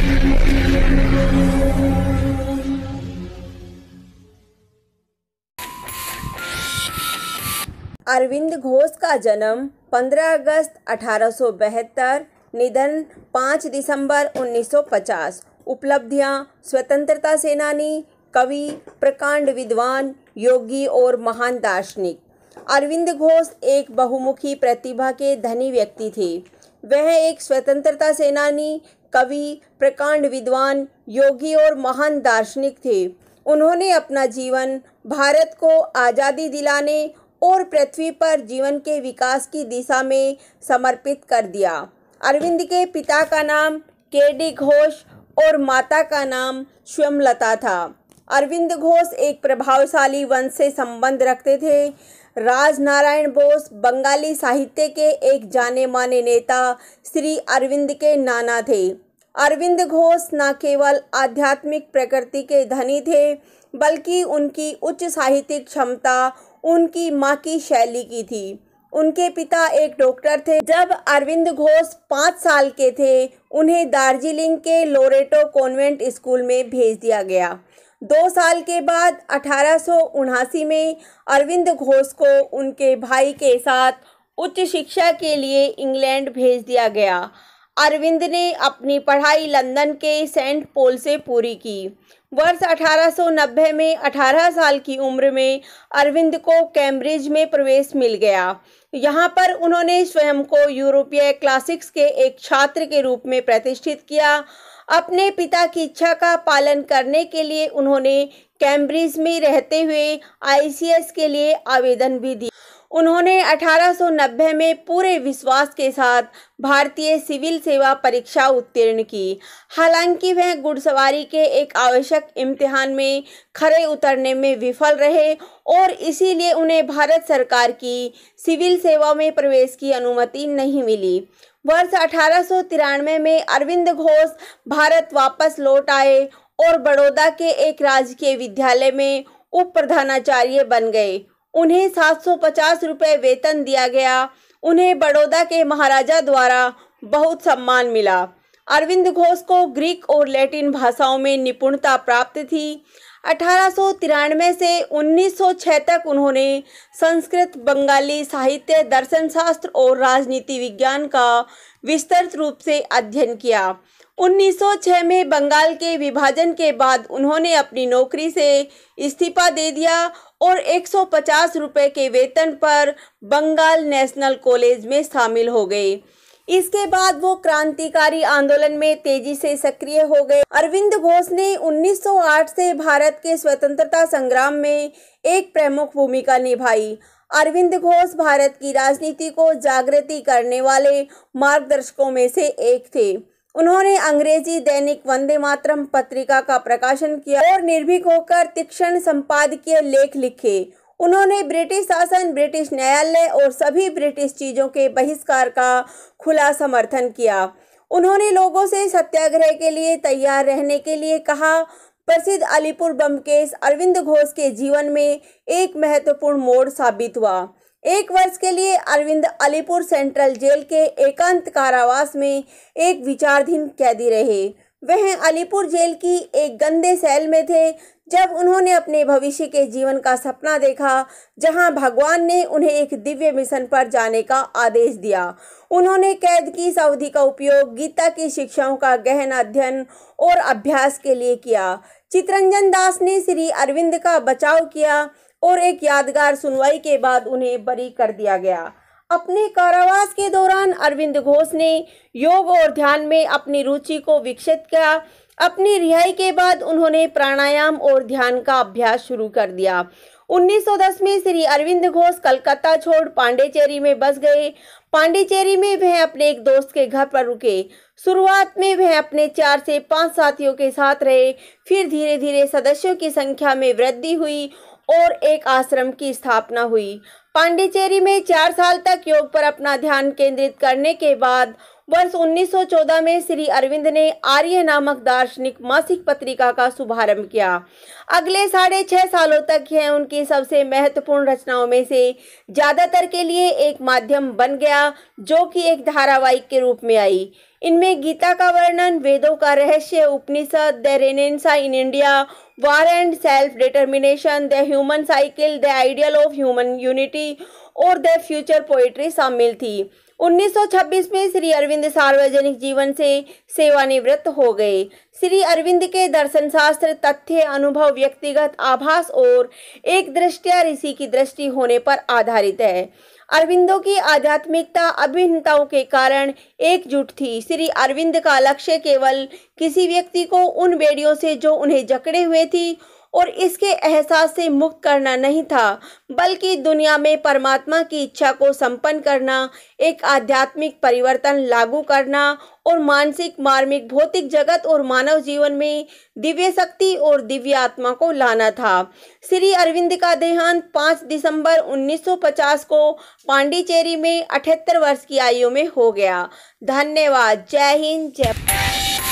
अरविंद घोष का जन्म 15 अगस्त अठारह निधन 5 दिसंबर 1950, उपलब्धियां स्वतंत्रता सेनानी कवि प्रकांड विद्वान योगी और महान दार्शनिक अरविंद घोष एक बहुमुखी प्रतिभा के धनी व्यक्ति थे वह एक स्वतंत्रता सेनानी कवि प्रकांड विद्वान योगी और महान दार्शनिक थे उन्होंने अपना जीवन भारत को आज़ादी दिलाने और पृथ्वी पर जीवन के विकास की दिशा में समर्पित कर दिया अरविंद के पिता का नाम के डी घोष और माता का नाम स्वयंलता था अरविंद घोष एक प्रभावशाली वंश से संबंध रखते थे राजनारायण बोस बंगाली साहित्य के एक जाने माने नेता श्री अरविंद के नाना थे अरविंद घोष न केवल आध्यात्मिक प्रकृति के धनी थे बल्कि उनकी उच्च साहित्यिक क्षमता उनकी माँ की शैली की थी उनके पिता एक डॉक्टर थे जब अरविंद घोष पाँच साल के थे उन्हें दार्जिलिंग के लोरेटो कॉन्वेंट स्कूल में भेज दिया गया दो साल के बाद अठारह में अरविंद घोष को उनके भाई के साथ उच्च शिक्षा के लिए इंग्लैंड भेज दिया गया अरविंद ने अपनी पढ़ाई लंदन के सेंट पोल से पूरी की वर्ष 1890 में 18 साल की उम्र में अरविंद को कैम्ब्रिज में प्रवेश मिल गया यहाँ पर उन्होंने स्वयं को यूरोपीय क्लासिक्स के एक छात्र के रूप में प्रतिष्ठित किया अपने पिता की इच्छा का पालन करने के लिए उन्होंने कैम्ब्रिज में रहते हुए आईसीएस के लिए आवेदन भी दिया उन्होंने 1890 में पूरे विश्वास के साथ भारतीय सिविल सेवा परीक्षा उत्तीर्ण की हालांकि वह घुड़सवारी के एक आवश्यक इम्तिहान में खरे उतरने में विफल रहे और इसीलिए उन्हें भारत सरकार की सिविल सेवा में प्रवेश की अनुमति नहीं मिली वर्ष अठारह में अरविंद घोष भारत वापस लौट आए और बड़ौदा के एक राजकीय विद्यालय में उप प्रधानाचार्य बन गए उन्हें 750 रुपए वेतन दिया गया उन्हें बड़ौदा के महाराजा द्वारा बहुत सम्मान मिला अरविंद घोष को ग्रीक और लैटिन भाषाओं में निपुणता प्राप्त थी अठारह से 1906 तक उन्होंने संस्कृत बंगाली साहित्य दर्शन शास्त्र और राजनीति विज्ञान का विस्तृत रूप से अध्ययन किया 1906 में बंगाल के विभाजन के बाद उन्होंने अपनी नौकरी से इस्तीफा दे दिया और 150 रुपए के वेतन पर बंगाल नेशनल कॉलेज में शामिल हो गए इसके बाद वो क्रांतिकारी आंदोलन में तेजी से सक्रिय हो गए अरविंद घोष ने 1908 से भारत के स्वतंत्रता संग्राम में एक प्रमुख भूमिका निभाई अरविंद घोष भारत की राजनीति को जागृति करने वाले मार्गदर्शकों में से एक थे उन्होंने अंग्रेजी दैनिक वंदे मातरम पत्रिका का प्रकाशन किया और निर्भीक होकर तीक्षण संपादकीय लेख लिखे उन्होंने ब्रिटिश शासन ब्रिटिश न्यायालय और सभी ब्रिटिश चीज़ों के बहिष्कार का खुला समर्थन किया उन्होंने लोगों से सत्याग्रह के लिए तैयार रहने के लिए कहा प्रसिद्ध अलीपुर बम केस अरविंद घोष के जीवन में एक महत्वपूर्ण मोड़ साबित हुआ एक वर्ष के लिए अरविंद अलीपुर सेंट्रल जेल के एकांत कारावास में एक विचारधीन कैदी रहे वह अलीपुर जेल की एक गंदे सेल में थे जब उन्होंने अपने भविष्य के जीवन का सपना देखा जहां भगवान ने उन्हें एक दिव्य मिशन पर जाने का आदेश दिया उन्होंने कैद की इस अवधि का उपयोग गीता की शिक्षाओं का गहन अध्ययन और अभ्यास के लिए किया चित्रंजन दास ने श्री अरविंद का बचाव किया और एक यादगार सुनवाई के बाद उन्हें बरी कर दिया गया अपने कारावास के दौरान अरविंद घोष ने योग और ध्यान में अपनी रुचि को विकसित किया अपनी रिहाई के बाद उन्होंने प्राणायाम और ध्यान का अभ्यास शुरू कर दिया 1910 में श्री अरविंद घोष कलकत्ता छोड़ पांडेचेरी में बस गए पांडेचेरी में वह अपने एक दोस्त के घर पर रुके शुरुआत में वह अपने चार से पांच साथियों के साथ रहे फिर धीरे धीरे सदस्यों की संख्या में वृद्धि हुई और एक आश्रम की स्थापना हुई पांडेचेरी में चार साल तक योग पर अपना ध्यान केंद्रित करने के बाद वर्ष 1914 में श्री अरविंद ने आर्य नामक दार्शनिक मासिक पत्रिका का शुभारंभ किया अगले साढ़े छह सालों तक यह उनकी सबसे महत्वपूर्ण रचनाओं में से ज़्यादातर के लिए एक माध्यम बन गया जो कि एक धारावाहिक के रूप में आई इनमें गीता का वर्णन वेदों का रहस्य उपनिषद the renaissance in India war and self determination the human cycle the ideal of human unity और द फ्यूचर पोइट्री शामिल थी 1926 में श्री अरविंद सार्वजनिक जीवन से सेवानिवृत्त हो गए श्री अरविंद के दर्शन शास्त्र तथ्य अनुभव व्यक्तिगत आभास और एक दृष्टिया ऋषि की दृष्टि होने पर आधारित है अरविंदो की आध्यात्मिकता अभिन्नताओं के कारण एकजुट थी श्री अरविंद का लक्ष्य केवल किसी व्यक्ति को उन बेड़ियों से जो उन्हें जकड़े हुए थी और इसके एहसास से मुक्त करना नहीं था बल्कि दुनिया में परमात्मा की इच्छा को संपन्न करना एक आध्यात्मिक परिवर्तन लागू करना और मानसिक मार्मिक भौतिक जगत और मानव जीवन में दिव्य शक्ति और दिव्य आत्मा को लाना था श्री अरविंद का देहांत 5 दिसंबर 1950 को पांडिचेरी में अठहत्तर वर्ष की आयु में हो गया धन्यवाद जय हिंद जय